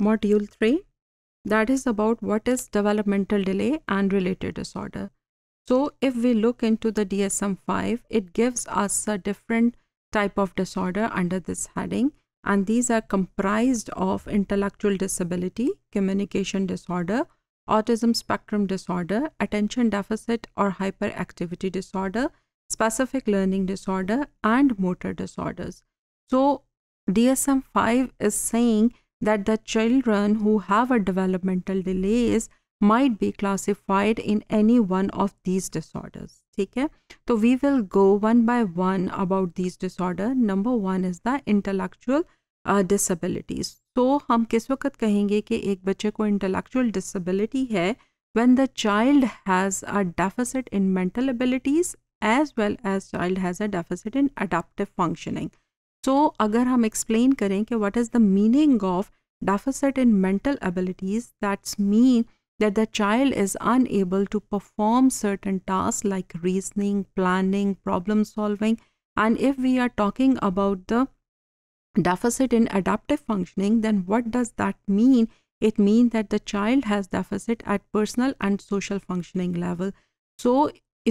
module 3 that is about what is developmental delay and related disorder. So if we look into the DSM-5, it gives us a different type of disorder under this heading and these are comprised of intellectual disability, communication disorder, autism spectrum disorder, attention deficit or hyperactivity disorder, specific learning disorder and motor disorders. So DSM-5 is saying that the children who have a developmental delays might be classified in any one of these disorders Okay? So we will go one by one about these disorders. Number one is the intellectual intellectual disabilities तो हम किस वक्त कहेंगे कि एक बच्चे को intellectual disability है when the child has a deficit in mental abilities as well as child has a deficit in adaptive functioning so so, अगर हम एक्सप्लेन करें कि what is the meaning of deficit in mental abilities that's mean that the child is unable to perform certain tasks like reasoning, planning, problem solving. And if we are talking about the deficit in adaptive functioning, then what does that mean? It means that the child has deficit at personal and social functioning level. So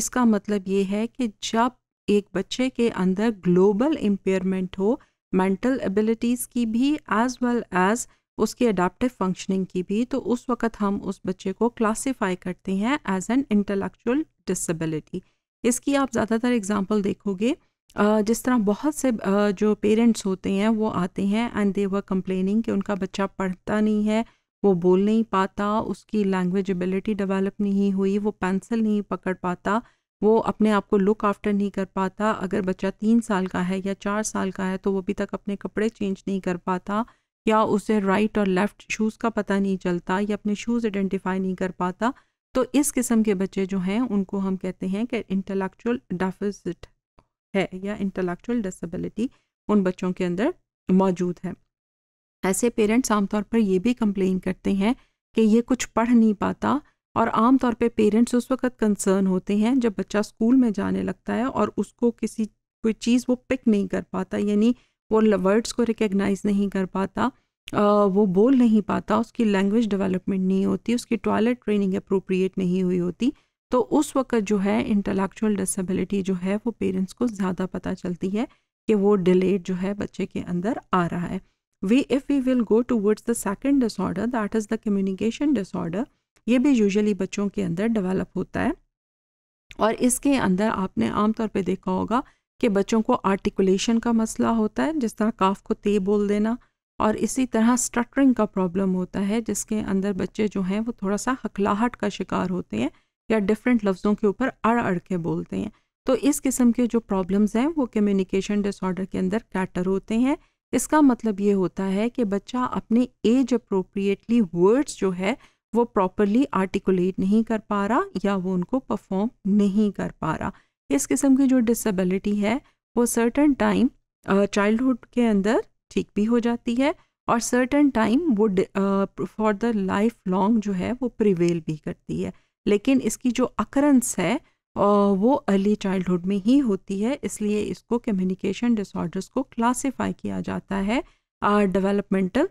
इसका मतलब ये है कि जब एक बच्चे के अंदर ग्लोबल इम्पेयरमेंट हो मेंटल एबिलिटीज़ की भी एज़ वेल एज़ उसकी अडाप्टिव फंक्शनिंग की भी तो उस वक़्त हम उस बच्चे को क्लासीफाई करते हैं एज एन इंटेलेक्चुअल डिसेबिलिटी इसकी आप ज़्यादातर एग्ज़ाम्पल देखोगे जिस तरह बहुत से जो पेरेंट्स होते हैं वो आते हैं एंड दे वर कंप्लेनिंग कि उनका बच्चा पढ़ता नहीं है वो बोल नहीं पाता उसकी लैंग्वेज एबिलिटी डेवलप नहीं हुई वो पेंसिल नहीं पकड़ पाता वो अपने आप को लुक आफ्टर नहीं कर पाता अगर बच्चा तीन साल का है या चार साल का है तो वो अभी तक अपने कपड़े चेंज नहीं कर पाता या उसे राइट और लेफ़्ट शूज़ का पता नहीं चलता या अपने शूज़ आइडेंटिफाई नहीं कर पाता तो इस किस्म के बच्चे जो हैं उनको हम कहते हैं कि इंटेलेक्चुअल डेफिसिट है या इंटेलेक्चुअल डिसेबिलिटी उन बच्चों के अंदर मौजूद है ऐसे पेरेंट्स आमतौर पर ये भी कंप्लेन करते हैं कि ये कुछ पढ़ नहीं पाता और आमतौर पे पेरेंट्स उस वक्त कंसर्न होते हैं जब बच्चा स्कूल में जाने लगता है और उसको किसी कोई चीज़ वो पिक नहीं कर पाता यानी वो वर्ड्स को रिकग्नाइज नहीं कर पाता वो बोल नहीं पाता उसकी लैंग्वेज डेवलपमेंट नहीं होती उसकी टॉयलेट ट्रेनिंग अप्रोप्रिएट नहीं हुई होती तो उस वक्त जो है इंटेलेक्चुअल डिसेबिलिटी जो है वो पेरेंट्स को ज़्यादा पता चलती है कि वो डिलेड जो है बच्चे के अंदर आ रहा है we if we will go towards the second disorder that is the communication disorder ये भी यूजुअली बच्चों के अंदर डेवलप होता है और इसके अंदर आपने आमतौर पे देखा होगा कि बच्चों को आर्टिकुलेशन का मसला होता है जिस तरह काफ को ते बोल देना और इसी तरह स्टटरिंग का प्रॉब्लम होता है जिसके अंदर बच्चे जो हैं वो थोड़ा सा हकलाहट का शिकार होते हैं या डिफरेंट लफ्ज़ों के ऊपर अड़ अड़ के बोलते हैं तो इस किस्म के जो प्रॉब्लम्स हैं वो कम्युनिकेशन डिसऑर्डर के अंदर कैटर होते हैं इसका मतलब ये होता है कि बच्चा अपने एज अप्रोप्रिएटली वर्ड्स जो है वो प्रॉपरली आर्टिकुलेट नहीं कर पा रहा या वो उनको परफॉर्म नहीं कर पा रहा इस किस्म की जो डिसेबिलिटी है वो सर्टन टाइम चाइल्डहुड के अंदर ठीक भी हो जाती है और सर्टन टाइम वो फॉर द लाइफ लॉन्ग जो है वो प्रिवेल भी करती है लेकिन इसकी जो अकरंस है uh, वो अर्ली चाइल्डहुड में ही होती है इसलिए इसको कम्युनिकेशन डिसऑर्डर्स को क्लासिफाई किया जाता है डेवलपमेंटल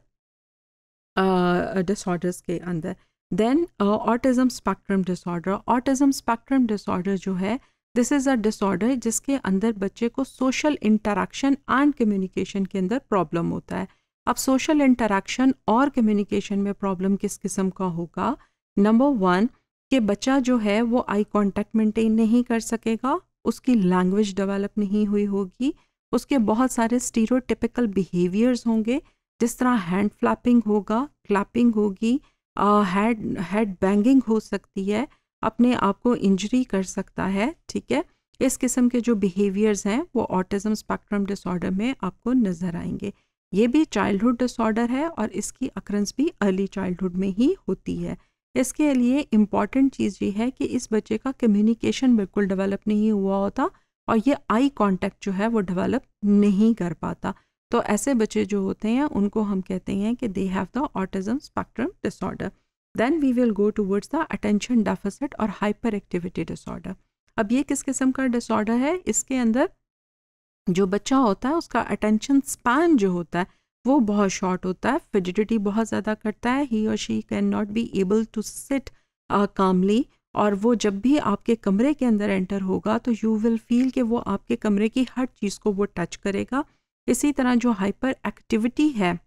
डिसऑर्डर्स uh, uh, के अंदर then autism spectrum disorder autism spectrum disorder जो है दिस इज़ अ डिसऑर्डर जिसके अंदर बच्चे को सोशल इंटरेक्शन एंड कम्युनिकेशन के अंदर प्रॉब्लम होता है अब सोशल इंटरेक्शन और कम्युनिकेशन में प्रॉब्लम किस किस्म का होगा नंबर वन कि बच्चा जो है वो आई कॉन्टैक्ट मेंटेन नहीं कर सकेगा उसकी लैंग्वेज डेवलप नहीं हुई होगी उसके बहुत सारे स्टीरोटिपिकल बिहेवियर्स होंगे जिस तरह हैंड फ्लैपिंग होगा क्लैपिंग होगी हेड हेड बैंगिंग हो सकती है अपने आप को इंजरी कर सकता है ठीक है इस किस्म के जो बिहेवियर्स हैं वो ऑटिज़म स्पेक्ट्रम डिसऑर्डर में आपको नज़र आएंगे ये भी चाइल्डहुड डिसऑर्डर है और इसकी अक्रंस भी अर्ली चाइल्डहुड में ही होती है इसके लिए इम्पॉर्टेंट चीज़ ये है कि इस बच्चे का कम्युनिकेशन बिल्कुल डेवलप नहीं हुआ होता और ये आई कांटेक्ट जो है वो डेवलप नहीं कर पाता तो ऐसे बच्चे जो होते हैं उनको हम कहते हैं कि they have the autism spectrum disorder then we will go towards the attention deficit और हाइपर एक्टिविटी डिसऑर्डर अब ये किस किस्म का डिसऑर्डर है इसके अंदर जो बच्चा होता है उसका अटेंशन स्पैन जो होता है वो बहुत शॉर्ट होता है फिजिडिटी बहुत ज़्यादा करता है ही और she cannot be able to sit calmly और वो जब भी आपके कमरे के अंदर एंटर होगा तो यू विल फील कि वो आपके कमरे की हर चीज़ को वो टच करेगा इसी तरह जो हाइपर एक्टिविटी है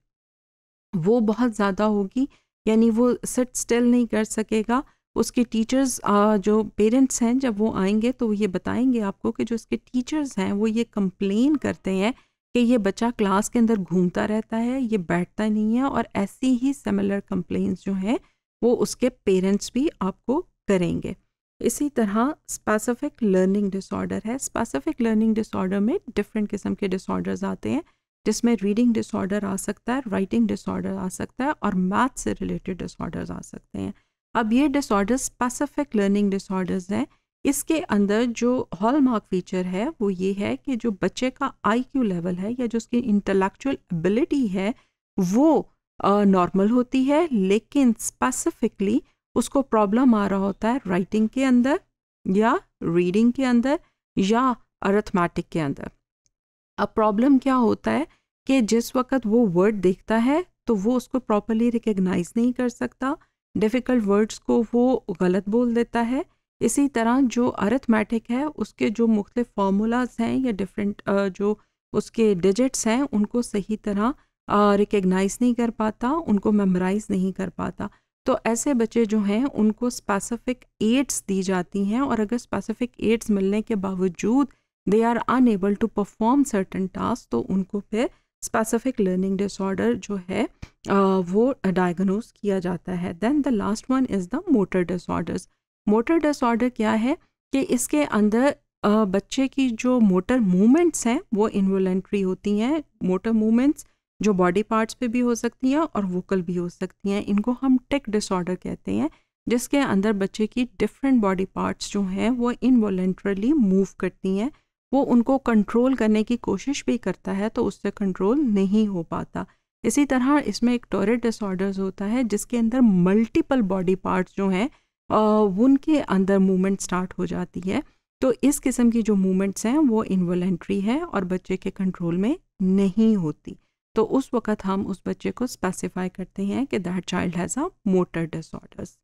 वो बहुत ज़्यादा होगी यानी वो सिट स्टिल नहीं कर सकेगा उसके टीचर्स जो पेरेंट्स हैं जब वो आएंगे तो ये बताएंगे आपको कि जो उसके टीचर्स हैं वो ये कंप्लेन करते हैं कि ये बच्चा क्लास के अंदर घूमता रहता है ये बैठता नहीं है और ऐसी ही सिमिलर कंप्लेंट्स जो हैं वो उसके पेरेंट्स भी आपको करेंगे इसी तरह स्पेसिफिक लर्निंग डिसऑर्डर है स्पेसिफिक लर्निंग डिसऑर्डर में डिफरेंट किस्म के डिसऑर्डर्स आते हैं जिसमें रीडिंग डिसऑर्डर आ सकता है राइटिंग डिसऑर्डर आ सकता है और मैथ से रिलेटेड डिसऑर्डर्स आ सकते हैं अब ये डिसऑर्डर स्पेसिफिक लर्निंग डिसऑर्डर्स हैं इसके अंदर जो हॉलमार्क फीचर है वो ये है कि जो बच्चे का आई क्यू लेवल है या जो उसकी इंटेलेक्चुअल एबिलिटी है वो नॉर्मल uh, होती है लेकिन स्पेसिफिकली उसको प्रॉब्लम आ रहा होता है राइटिंग के अंदर या रीडिंग के अंदर या अरथमेटिक के अंदर अब प्रॉब्लम क्या होता है कि जिस वक्त वो वर्ड देखता है तो वो उसको प्रॉपरली रिकग्नाइज नहीं कर सकता डिफ़िकल्ट वर्ड्स को वो गलत बोल देता है इसी तरह जो अरथमेटिक है उसके जो मुख्तु फार्मूलाज हैं या डिफरेंट जो उसके डिजिट्स हैं उनको सही तरह रिकगनाइज नहीं कर पाता उनको मेमोराइज नहीं कर पाता तो ऐसे बच्चे जो हैं उनको स्पेसिफिक एड्स दी जाती हैं और अगर स्पेसिफिक एड्स मिलने के बावजूद they are unable to perform certain task तो उनको फिर स्पेसिफिक लर्निंग डिसऑर्डर जो है वो डायग्नोज किया जाता है then the last one is the motor disorders motor disorder क्या है कि इसके अंदर बच्चे की जो मोटर मूवमेंट्स हैं वो इन्वोलेंट्री होती हैं मोटर मूवमेंट्स जो बॉडी पार्ट्स पे भी हो सकती हैं और वोकल भी हो सकती हैं इनको हम टेक डिसऑर्डर कहते हैं जिसके अंदर बच्चे की डिफरेंट बॉडी पार्ट्स जो हैं वो इनवॉलेंट्रली मूव करती हैं वो उनको कंट्रोल करने की कोशिश भी करता है तो उससे कंट्रोल नहीं हो पाता इसी तरह इसमें एक टोरेट डिसऑर्डर्स होता है जिसके अंदर मल्टीपल बॉडी पार्ट्स जो हैं उनके अंदर मूवमेंट स्टार्ट हो जाती है तो इस किस्म की जो मूवमेंट्स हैं वो इन्वॉलेंट्री है और बच्चे के कंट्रोल में नहीं होती तो उस वक़्त हम उस बच्चे को स्पेसिफाई करते हैं कि that child has a motor disorders